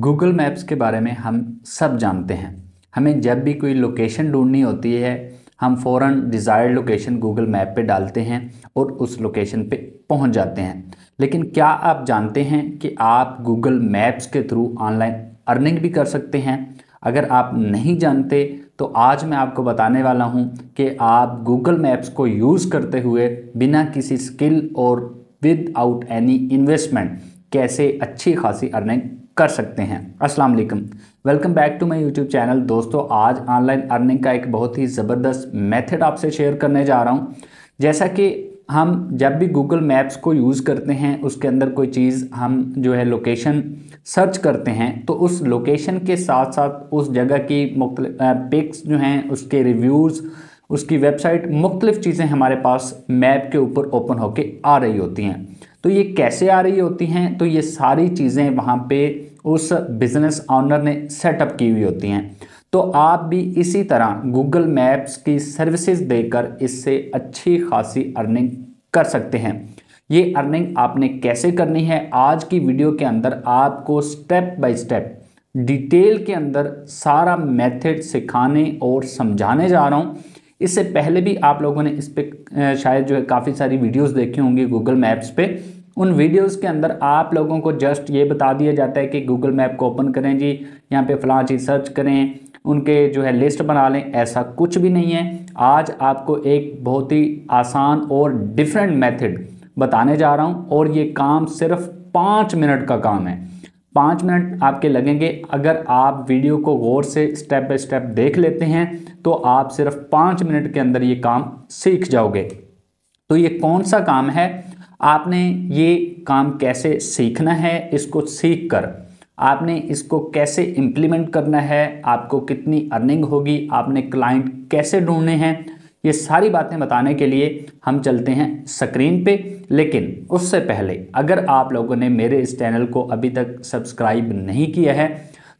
Google Maps के बारे में हम सब जानते हैं हमें जब भी कोई लोकेशन ढूंढनी होती है हम फ़ौर डिज़ायर्ड लोकेशन गूगल मैप पे डालते हैं और उस लोकेशन पे पहुंच जाते हैं लेकिन क्या आप जानते हैं कि आप गूगल मैप्स के थ्रू ऑनलाइन अर्निंग भी कर सकते हैं अगर आप नहीं जानते तो आज मैं आपको बताने वाला हूं कि आप गूगल मैप्स को यूज़ करते हुए बिना किसी स्किल और विद आउट एनी इन्वेस्टमेंट कैसे अच्छी खासी अर्निंग कर सकते हैं अस्सलाम वालेकुम welcome back to my YouTube channel दोस्तों आज ऑनलाइन अर्निंग का एक बहुत ही ज़बरदस्त मेथड आपसे शेयर करने जा रहा हूँ जैसा कि हम जब भी गूगल मैप्स को यूज़ करते हैं उसके अंदर कोई चीज़ हम जो है लोकेशन सर्च करते हैं तो उस लोकेशन के साथ साथ उस जगह की मुख्तल पिक्स जो हैं उसके रिव्यूज़ उसकी वेबसाइट मुख्तलिफ़ चीज़ें हमारे पास मैप के ऊपर ओपन होके आ रही होती हैं तो ये कैसे आ रही होती हैं तो ये सारी चीज़ें वहाँ पे उस बिज़नेस ऑनर ने सेटअप की हुई होती हैं तो आप भी इसी तरह गूगल मैप्स की सर्विसेज देकर इससे अच्छी खासी अर्निंग कर सकते हैं ये अर्निंग आपने कैसे करनी है आज की वीडियो के अंदर आपको स्टेप बाय स्टेप डिटेल के अंदर सारा मेथड सिखाने और समझाने जा रहा हूँ इससे पहले भी आप लोगों ने इस पर शायद जो है काफ़ी सारी वीडियोस देखी होंगी गूगल मैप्स पे उन वीडियोस के अंदर आप लोगों को जस्ट ये बता दिया जाता है कि गूगल मैप को ओपन करें जी यहाँ पे फलां चीज़ सर्च करें उनके जो है लिस्ट बना लें ऐसा कुछ भी नहीं है आज आपको एक बहुत ही आसान और डिफरेंट मैथड बताने जा रहा हूँ और ये काम सिर्फ पाँच मिनट का काम है पाँच मिनट आपके लगेंगे अगर आप वीडियो को गौर से स्टेप बाय स्टेप देख लेते हैं तो आप सिर्फ पाँच मिनट के अंदर ये काम सीख जाओगे तो ये कौन सा काम है आपने ये काम कैसे सीखना है इसको सीख कर आपने इसको कैसे इम्प्लीमेंट करना है आपको कितनी अर्निंग होगी आपने क्लाइंट कैसे ढूंढने हैं ये सारी बातें बताने के लिए हम चलते हैं स्क्रीन पे लेकिन उससे पहले अगर आप लोगों ने मेरे इस चैनल को अभी तक सब्सक्राइब नहीं किया है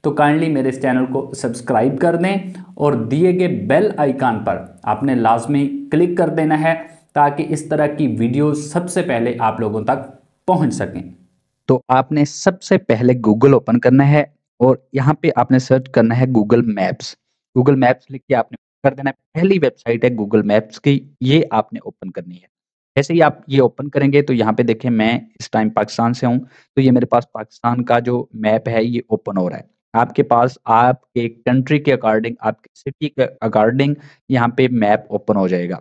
तो काइंडली मेरे इस चैनल को सब्सक्राइब कर दें और दिए गए बेल आइकान पर आपने लाजमी क्लिक कर देना है ताकि इस तरह की वीडियो सबसे पहले आप लोगों तक पहुंच सकें तो आपने सबसे पहले गूगल ओपन करना है और यहाँ पे आपने सर्च करना है गूगल मैप्स गूगल मैप्स लिख के आपने कर देना है पहली वेबसाइट है गूगल मैप्स की ये आपने ओपन करनी है जैसे ही आप ये ओपन करेंगे तो यहाँ पे देखें मैं इस टाइम पाकिस्तान से हूँ तो ये मेरे पास पाकिस्तान का जो मैप है ये ओपन हो रहा है आपके पास आपके कंट्री के अकॉर्डिंग आपके सिटी के अकॉर्डिंग यहाँ पे मैप ओपन हो जाएगा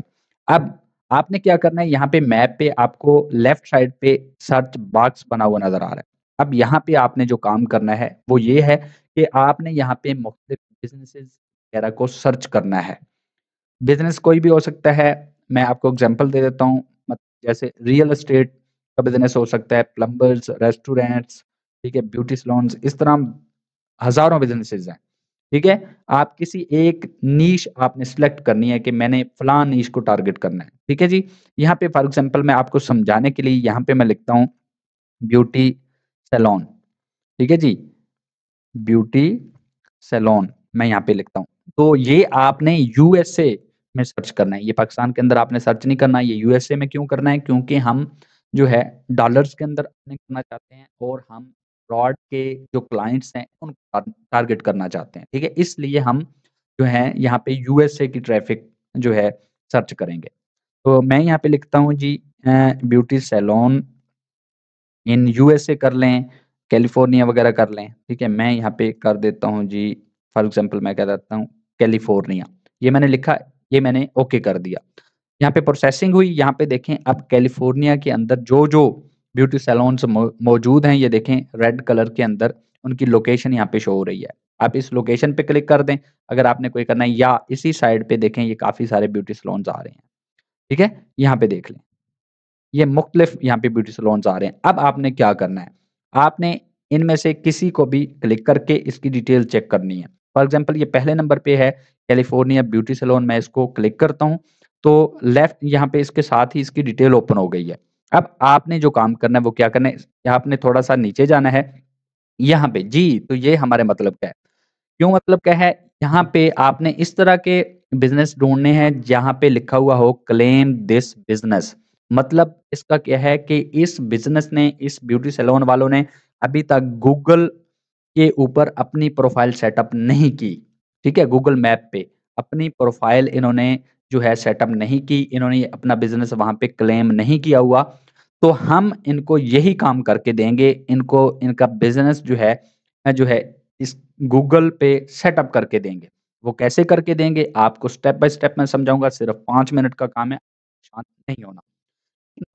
अब आपने क्या करना है यहाँ पे मैप पे आपको लेफ्ट साइड पे सर्च बॉक्स बना हुआ नजर आ रहा है अब यहाँ पे आपने जो काम करना है वो ये है कि आपने यहाँ पे मुख्तलिफ बिजनेसेस वगैरह को सर्च करना है बिजनेस कोई भी हो सकता है मैं आपको एग्जाम्पल दे देता हूँ जैसे रियल एस्टेट का बिजनेस हो सकता है प्लम्बर्स रेस्टोरेंट्स ठीक है ब्यूटी सलोन्स इस तरह हजारों बिजनेसेस हैं ठीक है आप किसी एक नीश आपने सिलेक्ट करनी है कि मैंने फलान नीश को टारगेट करना है ठीक है जी यहाँ पे फॉर एग्जाम्पल मैं आपको समझाने के लिए यहाँ पे मैं लिखता हूँ ब्यूटी सेलोन ठीक है जी ब्यूटी सेलोन मैं यहाँ पे लिखता हूँ तो ये आपने यूएसए में सर्च करना है ये पाकिस्तान के अंदर आपने सर्च नहीं करना है ये यूएसए में क्यों करना है क्योंकि हम जो है डॉलर्स के अंदर करना चाहते हैं और हम फ्रॉड के जो क्लाइंट्स हैं उनको टारगेट करना चाहते हैं ठीक है इसलिए हम जो है यहाँ पे यूएसए की ट्रैफिक जो है सर्च करेंगे तो मैं यहाँ पे लिखता हूँ जी ब्यूटी सैलोन इन यूएसए कर लें कैलिफोर्निया वगैरह कर लें ठीक है मैं यहाँ पे कर देता हूँ जी फॉर एग्जाम्पल मैं कह देता हूँ कैलिफोर्निया ये मैंने लिखा ये मैंने ओके कर दिया यहाँ पे प्रोसेसिंग हुई यहाँ पे देखें अब कैलिफोर्निया के अंदर जो जो ब्यूटी सैलोन मौजूद हैं ये देखें रेड कलर के अंदर उनकी लोकेशन यहाँ पे शो हो रही है आप इस लोकेशन पे क्लिक कर दें अगर आपने कोई करना है या इसी साइड पे देखें ये काफ़ी सारे ब्यूटी सलोन्स आ रहे हैं ठीक है यहाँ पे देख लें ये मुख्तलिफ यहाँ पे ब्यूटी सलोन्स आ रहे हैं अब आपने क्या करना है आपने इनमें से किसी को भी क्लिक करके इसकी डिटेल चेक करनी है फॉर एग्जाम्पल ये पहले नंबर पे है कैलिफोर्निया ब्यूटी सलोन मैं इसको क्लिक करता हूँ तो लेफ्ट यहाँ पे इसके साथ ही इसकी डिटेल ओपन हो गई है अब आपने जो काम करना है वो क्या करना है आपने थोड़ा सा नीचे जाना है यहाँ पे जी तो ये हमारे मतलब क्या है क्यों मतलब क्या है यहाँ पे आपने इस तरह के बिजनेस ढूंढने हैं जहाँ पे लिखा हुआ हो क्लेम दिस बिजनेस मतलब इसका क्या है कि इस बिजनेस ने इस ब्यूटी सैलोन वालों ने अभी तक गूगल के ऊपर अपनी प्रोफ़ाइल सेटअप नहीं की, ठीक है? गूगल मैप पे अपनी प्रोफ़ाइल इन्होंने जो है सेटअप नहीं की, इन्होंने अपना बिज़नेस वहां पे क्लेम नहीं किया हुआ, तो हम इनको यही काम करके देंगे, इनको इनका बिज़नेस जो है जो है इस गूगल पे सेटअप करके देंगे। वो कैसे करके देंगे? आपको स्टेप बाय स्टेप मैं समझाऊंगा सिर्फ़ पांच मिनट का काम है, शांत नहीं होना।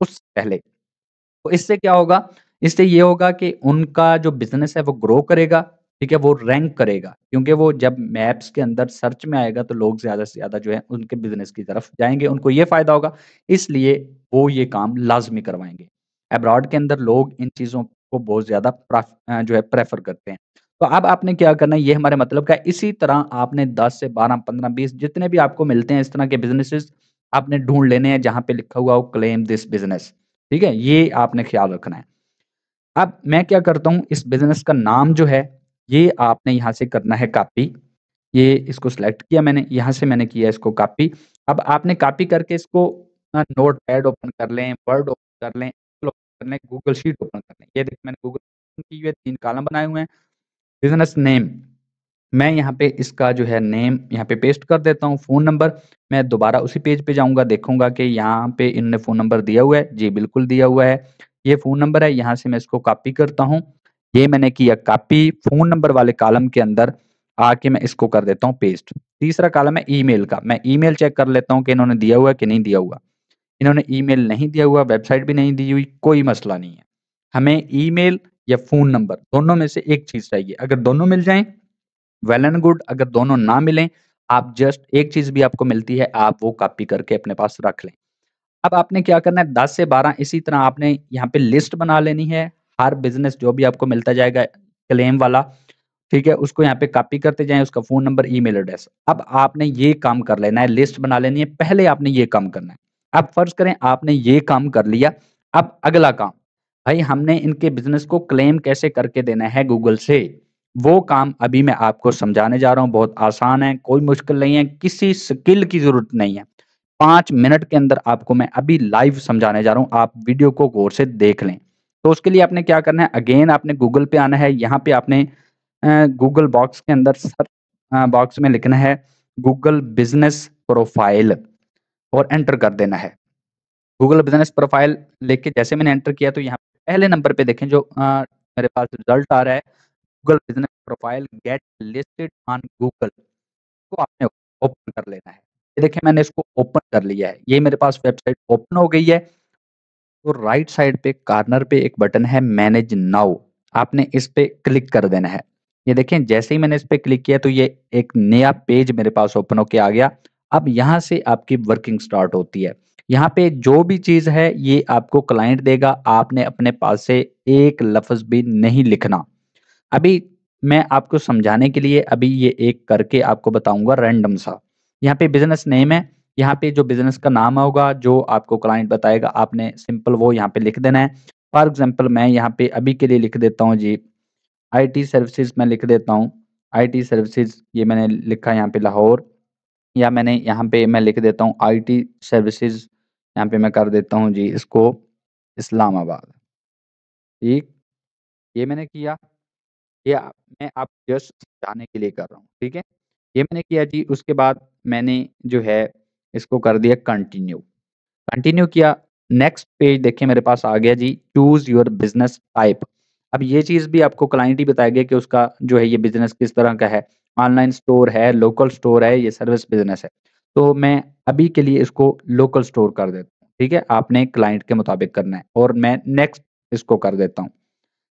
उससे पहले तो इससे क्या होगा इससे ये होगा कि उनका जो बिजनेस है वो ग्रो करेगा ठीक है वो रैंक करेगा क्योंकि वो जब मैप्स के अंदर सर्च में आएगा तो लोग ज्यादा से ज्यादा जो है उनके बिजनेस की तरफ जाएंगे उनको ये फायदा होगा इसलिए वो ये काम लाजमी करवाएंगे अब्रॉड के अंदर लोग इन चीजों को बहुत ज्यादा जो है प्रेफर करते हैं तो अब आपने क्या करना है ये हमारे मतलब का इसी तरह आपने 10 से 12, 15, 20 जितने भी आपको मिलते हैं इस तरह के बिजनेसेस आपने ढूंढ लेने हैं जहाँ पे लिखा हुआ हो क्लेम दिस बिजनेस ठीक है ये आपने ख्याल रखना है अब मैं क्या करता हूँ इस बिजनेस का नाम जो है ये आपने यहाँ से करना है कापी ये इसको सिलेक्ट किया मैंने यहाँ से मैंने किया इसको कापी अब आपने कापी करके इसको नोट पैड ओपन कर लें वर्ड ओपन कर लें कर लें गूगल शीट ओपन कर लें ये देखिए मैंने गूगल की हुए तीन कॉलम बनाए हुए हैं बिजनेस नेम मैं यहाँ पे इसका जो है नेम यहाँ पे पेस्ट कर देता हूँ फ़ोन नंबर मैं दोबारा उसी पेज पे जाऊँगा देखूंगा कि यहाँ पे इनने फ़ोन नंबर दिया हुआ है जी बिल्कुल दिया हुआ है ये फोन नंबर है यहाँ से मैं इसको कॉपी करता हूँ ये मैंने किया कॉपी फोन नंबर वाले कॉलम के अंदर आके मैं इसको कर देता हूँ पेस्ट तीसरा कॉलम है ईमेल का मैं ईमेल चेक कर लेता हूँ कि इन्होंने दिया हुआ कि नहीं दिया हुआ इन्होंने ईमेल नहीं दिया हुआ वेबसाइट भी नहीं दी हुई कोई मसला नहीं है हमें ईमेल या फोन नंबर दोनों में से एक चीज चाहिए अगर दोनों मिल जाए वेल एंड गुड अगर दोनों ना मिले आप जस्ट एक चीज भी आपको मिलती है आप वो कॉपी करके अपने पास रख लें अब आपने क्या करना है दस से बारह इसी तरह आपने यहाँ पे लिस्ट बना लेनी है हर बिजनेस जो भी आपको मिलता जाएगा क्लेम वाला ठीक है उसको यहाँ पे कॉपी करते जाएं उसका फोन नंबर ईमेल एड्रेस अब आपने ये काम कर लेना है लिस्ट बना लेनी है पहले आपने ये काम करना है अब फर्ज करें आपने ये काम कर लिया अब अगला काम भाई हमने इनके बिजनेस को क्लेम कैसे करके देना है गूगल से वो काम अभी मैं आपको समझाने जा रहा हूँ बहुत आसान है कोई मुश्किल नहीं है किसी स्किल की जरूरत नहीं है पाँच मिनट के अंदर आपको मैं अभी लाइव समझाने जा रहा हूँ आप वीडियो को गौर से देख लें तो उसके लिए आपने क्या करना है अगेन आपने गूगल पे आना है यहाँ पे आपने गूगल बॉक्स के अंदर सर्च बॉक्स में लिखना है गूगल बिजनेस प्रोफाइल और एंटर कर देना है गूगल बिजनेस प्रोफाइल के जैसे मैंने एंटर किया तो यहाँ पहले नंबर पे देखें जो आ, मेरे पास रिजल्ट आ रहा है Google business profile get listed on Google को आपने ओपन कर लेना है ये देखिए मैंने इसको ओपन कर लिया है ये मेरे पास वेबसाइट ओपन हो गई है तो राइट साइड पे कार्नर पे एक बटन है मैनेज नाउ आपने इस पे क्लिक कर देना है ये देखें जैसे ही मैंने इस पे क्लिक किया तो ये एक नया पेज मेरे पास ओपन होके आ गया अब यहाँ से आपकी वर्किंग स्टार्ट होती है यहाँ पे जो भी चीज है ये आपको क्लाइंट देगा आपने अपने पास से एक लफ्ज भी नहीं लिखना अभी मैं आपको समझाने के लिए अभी ये एक करके आपको बताऊंगा रैंडम सा यहाँ पे बिजनेस नेम है यहाँ पे जो बिजनेस का नाम होगा जो आपको क्लाइंट बताएगा आपने सिंपल वो यहाँ पे लिख देना है फॉर एग्जाम्पल मैं यहाँ पे अभी के लिए लिख देता हूँ जी आईटी सर्विसेज मैं लिख देता हूँ आईटी सर्विसेज ये मैंने लिखा यहाँ पे लाहौर या मैंने यहाँ पे मैं लिख देता हूँ आईटी सर्विसेज यहाँ पे मैं कर देता हूँ जी इसको इस्लामाबाद ठीक ये मैंने किया ये मैं आप जस्ट जाने के लिए कर रहा हूँ ठीक है ये मैंने किया जी उसके बाद मैंने जो है इसको कर दिया कंटिन्यू कंटिन्यू किया नेक्स्ट पेज देखिए मेरे पास आ गया जी चूज योर बिजनेस टाइप अब ये चीज़ भी आपको क्लाइंट ही गया कि उसका जो है ये बिजनेस किस तरह का है ऑनलाइन स्टोर है लोकल स्टोर है ये सर्विस बिजनेस है तो मैं अभी के लिए इसको लोकल स्टोर कर देता हूँ ठीक है आपने क्लाइंट के मुताबिक करना है और मैं नेक्स्ट इसको कर देता हूँ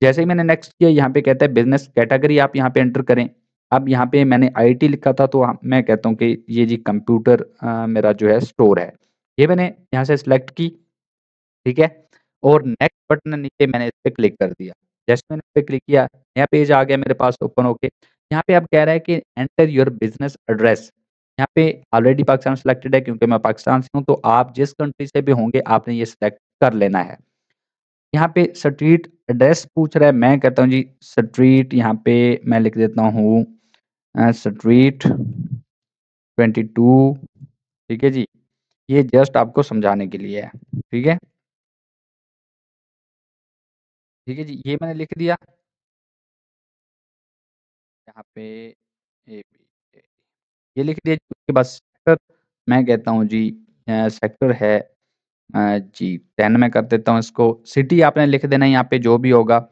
जैसे ही मैंने नेक्स्ट किया यहाँ पे कहता है बिजनेस कैटेगरी आप यहाँ पे एंटर करें अब यहाँ पे मैंने आईटी लिखा था तो मैं कहता हूँ कि ये जी कंप्यूटर मेरा जो है स्टोर है ये मैंने यहाँ से सिलेक्ट की ठीक है और नेक्स्ट बटन नीचे मैंने इस पर क्लिक कर दिया जैसे मैंने इस पर क्लिक किया नया पेज आ गया मेरे पास ओपन होके यहाँ पे अब कह रहे हैं कि एंटर योर बिजनेस एड्रेस यहाँ पे ऑलरेडी पाकिस्तान सेलेक्टेड है क्योंकि मैं पाकिस्तान से हूँ तो आप जिस कंट्री से भी होंगे आपने ये सिलेक्ट कर लेना है यहाँ पे स्ट्रीट एड्रेस पूछ रहा है मैं कहता हूँ जी स्ट्रीट यहाँ पे मैं लिख देता हूँ स्ट्रीट ट्वेंटी टू ठीक है जी ये जस्ट आपको समझाने के लिए है ठीक है ठीक है जी ये मैंने लिख दिया यहाँ पे ए, e। ये लिख दिया उसके बस सेक्टर मैं कहता हूँ जी सेक्टर है जी टेन में कर देता हूँ इसको सिटी आपने लिख देना यहाँ पे जो भी होगा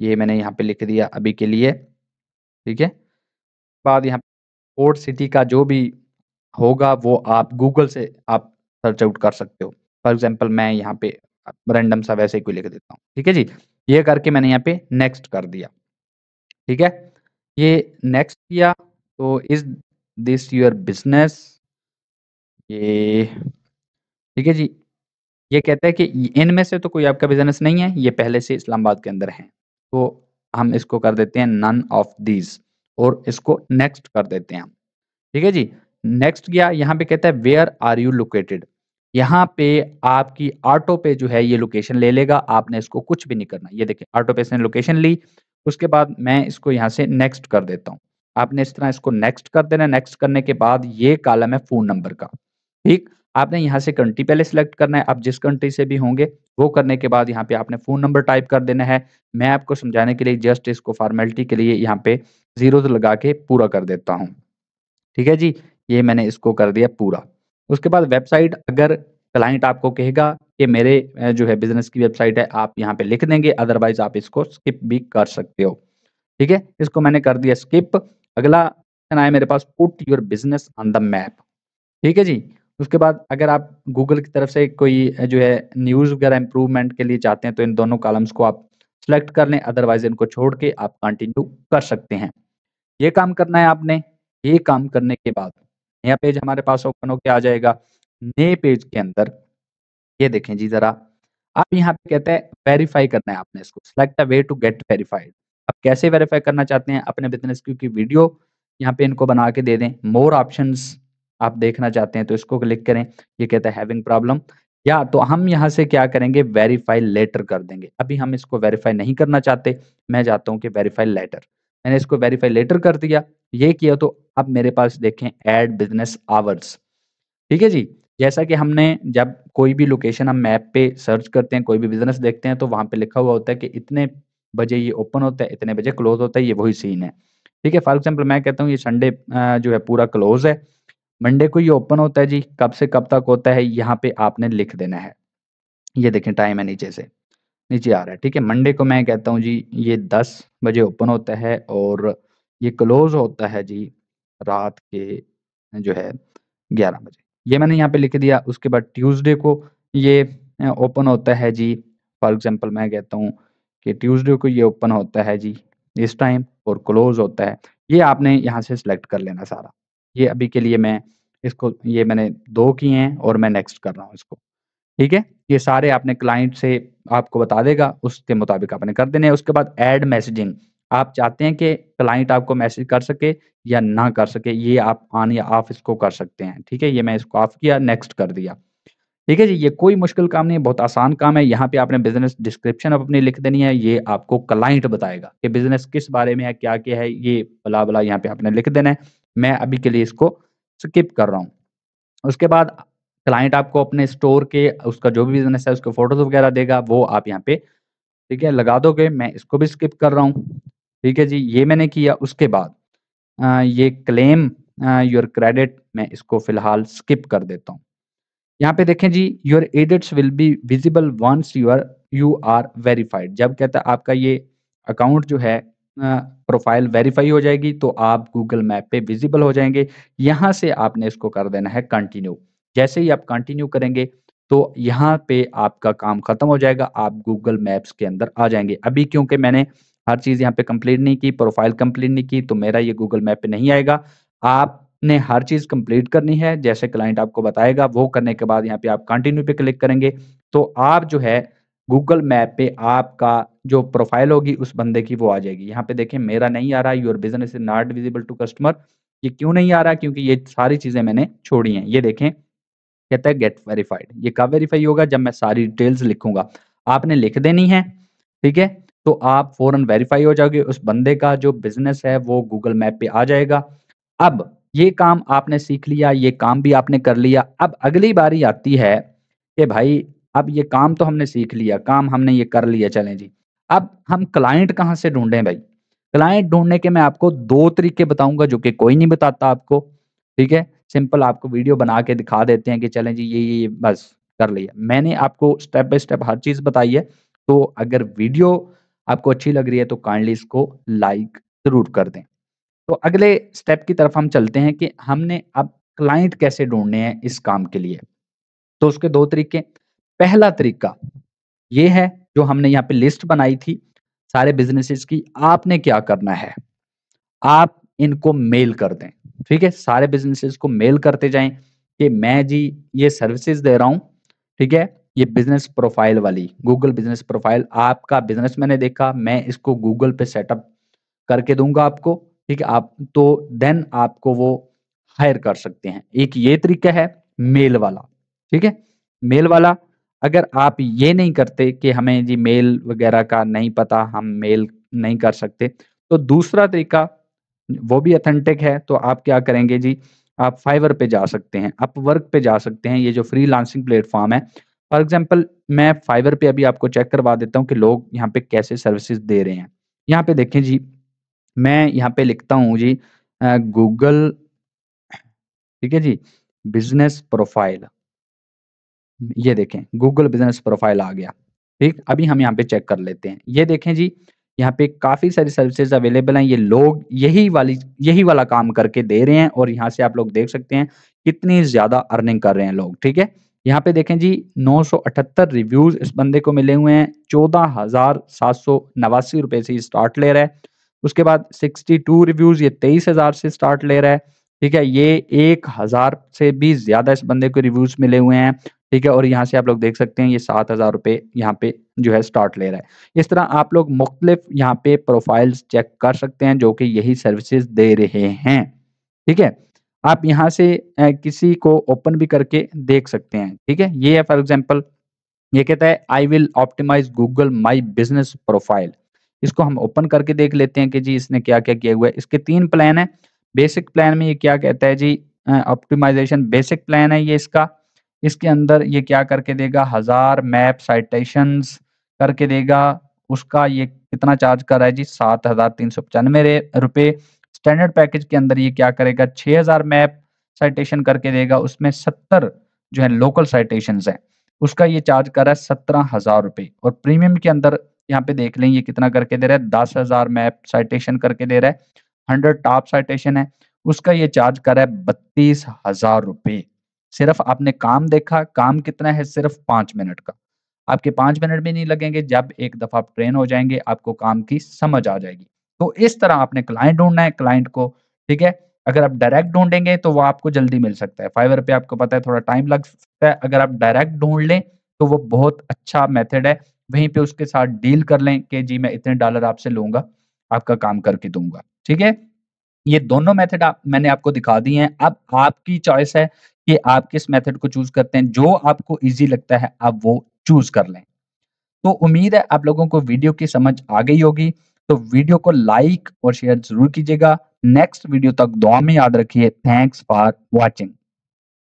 ये मैंने यहाँ पे लिख दिया अभी के लिए ठीक है बाद यहाँ पोर्ट सिटी का जो भी होगा वो आप गूगल से आप सर्च आउट कर सकते हो फॉर एग्जाम्पल मैं यहाँ पे रैंडम सा वैसे ही कोई लिख देता हूँ ठीक है जी ये करके मैंने यहाँ पे नेक्स्ट कर दिया ठीक है ये नेक्स्ट किया तो इज दिस योर बिजनेस ये ठीक है जी ये कहता है कि इनमें से तो कोई आपका बिजनेस नहीं है ये पहले से इस्लामाबाद के अंदर है तो हम इसको कर देते हैं नन ऑफ दीज और इसको नेक्स्ट कर देते हैं ठीक है जी नेक्स्ट गया यहाँ पे कहता है वेयर आर यू लोकेटेड यहाँ पे आपकी ऑटो पे जो है ये लोकेशन ले लेगा आपने इसको कुछ भी नहीं करना ये देखिए ऑटो पे इसने लोकेशन ली उसके बाद मैं इसको यहाँ से नेक्स्ट कर देता हूँ आपने इस तरह इसको नेक्स्ट कर देना नेक्स्ट करने के बाद ये कालम है फोन नंबर का ठीक आपने यहाँ से कंट्री पहले सिलेक्ट करना है आप जिस कंट्री से भी होंगे वो करने के बाद यहाँ पे आपने फ़ोन नंबर टाइप कर देना है मैं आपको समझाने के लिए जस्ट इसको फॉर्मेलिटी के लिए यहाँ पे जीरो लगा के पूरा कर देता हूँ ठीक है जी ये मैंने इसको कर दिया पूरा उसके बाद वेबसाइट अगर क्लाइंट आपको कहेगा कि मेरे जो है बिजनेस की वेबसाइट है आप यहाँ पे लिख देंगे अदरवाइज आप इसको स्किप भी कर सकते हो ठीक है इसको मैंने कर दिया स्किप अगला है आया मेरे पास put your business on the map ठीक है जी उसके बाद अगर आप गूगल की तरफ से कोई जो है न्यूज़ वगैरह इम्प्रूवमेंट के लिए चाहते हैं तो इन दोनों कॉलम्स को आप सेलेक्ट कर लें अदरवाइज इनको छोड़ के आप कंटिन्यू कर सकते हैं ये काम करना है आपने ये काम करने के बाद नया पेज हमारे पास ओपन होके आ जाएगा नए पेज के अंदर ये देखें जी ज़रा आप यहाँ पे कहते हैं वेरीफाई करना है आपने इसको select a way to get verified आप कैसे वेरीफाई करना चाहते हैं अपने बिजनेस की वीडियो यहाँ पे इनको बना के दे दें मोर ऑप्शंस आप देखना चाहते हैं तो इसको क्लिक करें ये कहता है हैविंग प्रॉब्लम या तो हम यहाँ से क्या करेंगे वेरीफाई लेटर कर देंगे अभी हम इसको वेरीफाई नहीं करना चाहते मैं चाहता हूँ कि वेरीफाई लेटर मैंने इसको वेरीफाई लेटर कर दिया ये किया तो अब मेरे पास देखें एड बिजनेस आवर्स ठीक है जी जैसा कि हमने जब कोई भी लोकेशन हम मैप पे सर्च करते हैं कोई भी बिजनेस देखते हैं तो वहां पे लिखा हुआ होता है कि इतने बजे ये ओपन होता है इतने बजे क्लोज होता है ये वही सीन है ठीक है फॉर एग्जाम्पल मैं कहता हूँ ये संडे जो है पूरा क्लोज है मंडे को ये ओपन होता है जी कब से कब तक होता है यहाँ पे आपने लिख देना है ये देखें टाइम है नीचे से नीचे आ रहा है ठीक है मंडे को मैं कहता हूँ जी ये दस बजे ओपन होता है और ये क्लोज होता है जी रात के जो है ग्यारह बजे ये मैंने यहाँ पे लिख दिया उसके बाद ट्यूसडे को ये ओपन होता है जी फॉर एग्जाम्पल मैं कहता हूँ कि ट्यूसडे को ये ओपन होता है जी इस टाइम और क्लोज होता है ये आपने यहाँ से सिलेक्ट कर लेना सारा ये अभी के लिए मैं इसको ये मैंने दो किए हैं और मैं नेक्स्ट कर रहा हूँ इसको ठीक है ये सारे आपने क्लाइंट से आपको बता देगा उसके मुताबिक आपने कर देने उसके बाद एड मैसेजिंग आप चाहते हैं कि क्लाइंट आपको मैसेज कर सके या ना कर सके ये आप ऑन या ऑफ इसको कर सकते हैं ठीक है ये मैं इसको ऑफ किया नेक्स्ट कर दिया ठीक है जी ये कोई मुश्किल काम नहीं है बहुत आसान काम है यहाँ पे आपने बिजनेस डिस्क्रिप्शन अपनी लिख देनी है ये आपको क्लाइंट बताएगा कि बिजनेस किस बारे में है क्या क्या है ये बला बला यहाँ पे आपने लिख देना है मैं अभी के लिए इसको स्किप कर रहा हूँ उसके बाद क्लाइंट आपको अपने स्टोर के उसका जो भी बिजनेस है उसके फोटोज वगैरह देगा वो आप यहाँ पे ठीक है लगा दोगे मैं इसको भी स्किप कर रहा हूँ ठीक है जी ये मैंने किया उसके बाद आ, ये क्लेम योर क्रेडिट मैं इसको फिलहाल स्किप कर देता हूँ यहाँ पे देखें जी your edits will be visible once your you are verified जब कहता है आपका ये अकाउंट जो है प्रोफ़ाइल वेरीफ़ाई हो जाएगी, तो आप गूगल मैप पे विज़िबल हो जाएंगे यहाँ से आपने इसको कर देना है कंटिन्यू। जैसे ही आप कंटिन्यू करेंगे, तो यहाँ पे आपका काम खत्म हो जाएगा, आप गूगल मैप्स के अंदर आ जाएंगे अभी क्योंकि मैंने हर चीज़ यहाँ पे कंप्लीट नहीं की, प्रोफ़ाइल कंप्लीट नहीं की, तो मेरा ये गूगल मैप पे नहीं आएगा। आपने हर चीज़ कंप्लीट करनी है, जैसे क्लाइंट आपको बताएगा, वो करने के बाद यहाँ पे आप कंटिन्यू पे क्लिक करेंगे, तो आप जो है गूगल मैप पे आपका जो प्रोफाइल होगी उस बंदे की वो आ जाएगी यहाँ पे देखें मेरा नहीं आ रहा your business is not visible to customer ये क्यों नहीं आ रहा क्योंकि ये सारी चीज़ें मैंने छोड़ी हैं ये देखें कहता है गेट वेरीफाइड ये कब वेरीफाई होगा जब मैं सारी डिटेल्स लिखूंगा आपने लिख देनी है ठीक है तो आप फौरन वेरीफाई हो जाओगे उस बंदे का जो बिजनेस है वो गूगल मैप पे आ जाएगा अब ये काम आपने सीख लिया ये काम भी आपने कर लिया अब अगली बारी आती है कि भाई अब ये काम तो हमने सीख लिया काम हमने ये कर लिया चलें जी अब हम क्लाइंट कहां से ढूंढें भाई क्लाइंट ढूंढने के मैं आपको दो तरीके बताऊंगा जो कि कोई नहीं बताता आपको ठीक है सिंपल आपको वीडियो बना के दिखा देते हैं कि चलें जी ये ये बस कर लिया मैंने आपको स्टेप बाय स्टेप हर चीज़ बताई है तो अगर वीडियो आपको अच्छी लग रही है तो काइंडली इसको लाइक ज़रूर कर दें तो अगले स्टेप की तरफ हम चलते हैं कि हमने अब क्लाइंट कैसे ढूंढने हैं इस काम के लिए तो उसके दो तरीके पहला तरीका ये है जो हमने यहाँ पे लिस्ट बनाई थी सारे बिजनेसेस की आपने क्या करना है आप इनको मेल कर दें ठीक है सारे बिजनेसेस को मेल करते जाएं कि मैं जी ये सर्विसेज दे रहा हूं ठीक है ये बिजनेस प्रोफाइल वाली गूगल बिजनेस प्रोफाइल आपका बिजनेस मैंने देखा मैं इसको गूगल पे सेटअप करके दूंगा आपको ठीक है आप तो देन आपको वो हायर कर सकते हैं एक ये तरीका है मेल वाला ठीक है मेल वाला अगर आप ये नहीं करते कि हमें जी मेल वगैरह का नहीं पता हम मेल नहीं कर सकते तो दूसरा तरीका वो भी अथेंटिक है तो आप क्या करेंगे जी आप फाइवर पे जा सकते हैं अपवर्क पे जा सकते हैं ये जो फ्री लांसिंग प्लेटफॉर्म है फॉर एग्जाम्पल मैं फाइवर पे अभी आपको चेक करवा देता हूँ कि लोग यहाँ पे कैसे सर्विसेज दे रहे हैं यहाँ पे देखें जी मैं यहाँ पे लिखता हूँ जी गूगल ठीक है जी बिजनेस प्रोफाइल ये देखें गूगल बिजनेस प्रोफाइल आ गया ठीक अभी हम यहाँ पे चेक कर लेते हैं ये देखें जी यहाँ पे काफी सारी सर्विसेज अवेलेबल हैं ये लोग यही वाली यही वाला काम करके दे रहे हैं और यहाँ से आप लोग देख सकते हैं कितनी ज्यादा अर्निंग कर रहे हैं लोग ठीक है यहाँ पे देखें जी 978 रिव्यूज इस बंदे को मिले हुए हैं चौदह रुपए से स्टार्ट ले रहा है उसके बाद 62 रिव्यूज ये तेईस से स्टार्ट ले रहा है ठीक है ये एक हजार से भी ज्यादा इस बंदे को रिव्यूज मिले हुए हैं ठीक है और यहाँ से आप लोग देख सकते हैं ये सात हजार रुपए यहाँ पे जो है स्टार्ट ले रहा है इस तरह आप लोग मुख्तलिफ यहाँ पे प्रोफाइल्स चेक कर सकते हैं जो कि यही सर्विसेज दे रहे हैं ठीक है आप यहाँ से किसी को ओपन भी करके देख सकते हैं ठीक है ये है फॉर एग्जाम्पल ये कहता है I will optimize Google my business profile इसको हम ओपन करके देख लेते हैं कि जी इसने क्या क्या किया हुआ है इसके तीन प्लान है बेसिक प्लान में ये क्या कहता है जी ऑप्टिमाइजेशन बेसिक प्लान है ये इसका इसके अंदर ये क्या करके देगा हजार मैप साइटेशन करके देगा उसका ये कितना चार्ज कर रहा है जी सात हजार तीन सौ पचानवे रुपए स्टैंडर्ड पैकेज के अंदर ये क्या करेगा छह हजार मैप साइटेशन करके देगा उसमें सत्तर जो है लोकल साइटेशन है उसका ये चार्ज कर रहा है सत्रह हजार रुपए और प्रीमियम के अंदर यहाँ पे देख लें ये कितना करके दे रहा है दस हजार मैप साइटेशन करके दे रहा है हंड्रेड टॉप साइटेशन है उसका ये चार्ज करा है बत्तीस हजार रुपये सिर्फ आपने काम देखा काम कितना है सिर्फ पाँच मिनट का आपके पाँच मिनट भी नहीं लगेंगे जब एक दफ़ा आप ट्रेन हो जाएंगे आपको काम की समझ आ जाएगी तो इस तरह आपने क्लाइंट ढूंढना है क्लाइंट को ठीक है अगर आप डायरेक्ट ढूंढेंगे तो वो आपको जल्दी मिल सकता है फाइवर पे आपको पता है थोड़ा टाइम लग सकता है अगर आप डायरेक्ट ढूंढ लें तो वो बहुत अच्छा मेथड है वहीं पे उसके साथ डील कर लें कि जी मैं इतने डॉलर आपसे लूंगा आपका काम करके दूंगा ठीक है ये दोनों मेथड आप मैंने आपको दिखा दी हैं अब आपकी चॉइस है कि आप किस मेथड को चूज करते हैं जो आपको इजी लगता है आप वो चूज कर लें तो उम्मीद है आप लोगों को वीडियो की समझ आ गई होगी तो वीडियो को लाइक और शेयर जरूर कीजिएगा नेक्स्ट वीडियो तक दुआ में याद रखिए थैंक्स फॉर वॉचिंग